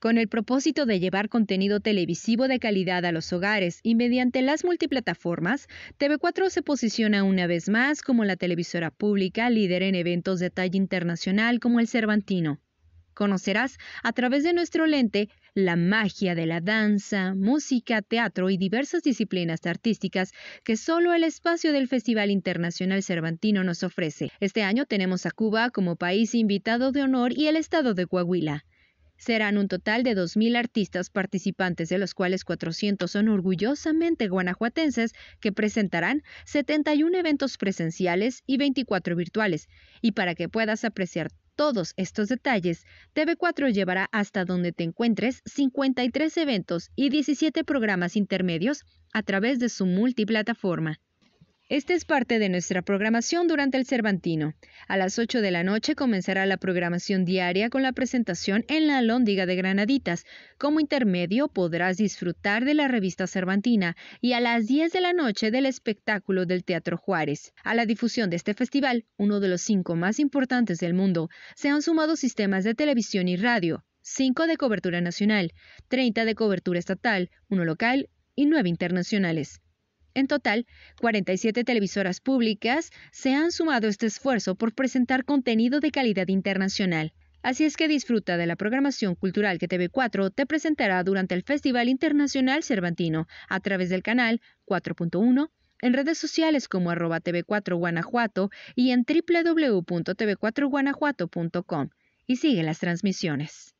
con el propósito de llevar contenido televisivo de calidad a los hogares y mediante las multiplataformas, TV4 se posiciona una vez más como la televisora pública líder en eventos de talla internacional como el Cervantino. Conocerás a través de nuestro lente la magia de la danza, música, teatro y diversas disciplinas artísticas que solo el espacio del Festival Internacional Cervantino nos ofrece. Este año tenemos a Cuba como país invitado de honor y el estado de Coahuila. Serán un total de 2.000 artistas participantes, de los cuales 400 son orgullosamente guanajuatenses, que presentarán 71 eventos presenciales y 24 virtuales. Y para que puedas apreciar todos estos detalles, TV4 llevará hasta donde te encuentres 53 eventos y 17 programas intermedios a través de su multiplataforma. Esta es parte de nuestra programación durante el Cervantino. A las 8 de la noche comenzará la programación diaria con la presentación en la Alhóndiga de Granaditas. Como intermedio podrás disfrutar de la revista Cervantina y a las 10 de la noche del espectáculo del Teatro Juárez. A la difusión de este festival, uno de los cinco más importantes del mundo, se han sumado sistemas de televisión y radio, cinco de cobertura nacional, 30 de cobertura estatal, uno local y nueve internacionales. En total, 47 televisoras públicas se han sumado a este esfuerzo por presentar contenido de calidad internacional. Así es que disfruta de la programación cultural que TV4 te presentará durante el Festival Internacional Cervantino a través del canal 4.1, en redes sociales como arroba TV4 Guanajuato y en www.tv4guanajuato.com. Y sigue las transmisiones.